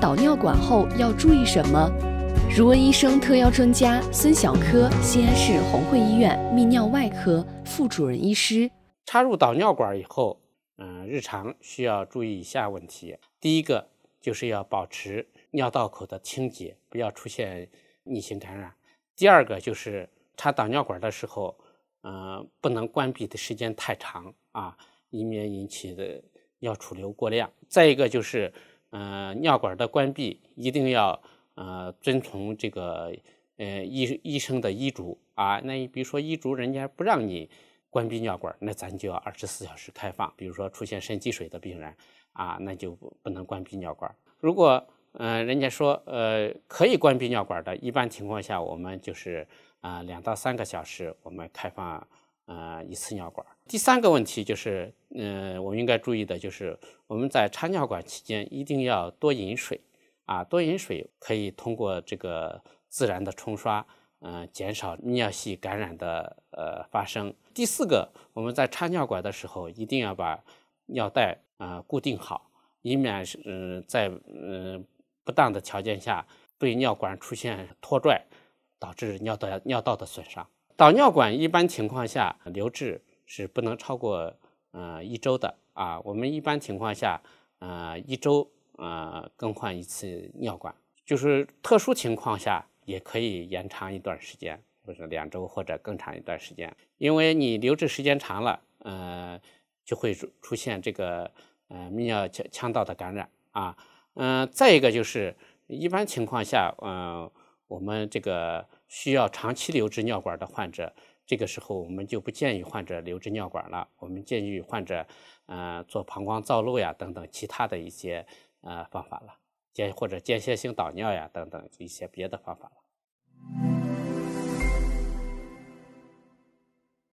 导尿管后要注意什么？如问医生特邀专家孙小科，西安市红会医院泌尿外科副主任医师。插入导尿管以后，嗯，日常需要注意以下问题：第一个就是要保持尿道口的清洁，不要出现逆行感染；第二个就是插导尿管的时候，嗯，不能关闭的时间太长啊，以免引起的尿储留过量。再一个就是。嗯，尿管的关闭一定要呃遵从这个呃医医生的医嘱啊。那你比如说医嘱人家不让你关闭尿管，那咱就要二十四小时开放。比如说出现肾积水的病人啊，那就不能关闭尿管。如果嗯人家说呃可以关闭尿管的，一般情况下我们就是啊两到三个小时我们开放啊一次尿管。第三个问题就是。嗯，我们应该注意的就是我们在插尿管期间一定要多饮水，啊，多饮水可以通过这个自然的冲刷，嗯，减少尿系感染的呃发生。第四个，我们在插尿管的时候一定要把尿袋啊固定好，以免是嗯在嗯不当的条件下对尿管出现拖拽，导致尿道尿道的损伤。导尿管一般情况下留置是不能超过。呃，一周的啊，我们一般情况下，呃，一周呃更换一次尿管，就是特殊情况下也可以延长一段时间，或者两周或者更长一段时间，因为你留置时间长了，呃，就会出现这个呃泌尿腔腔道的感染啊，嗯，再一个就是一般情况下，嗯，我们这个。需要长期留置尿管的患者，这个时候我们就不建议患者留置尿管了。我们建议患者，呃，做膀胱造瘘呀，等等其他的一些呃方法了，间或者间歇性导尿呀，等等一些别的方法了。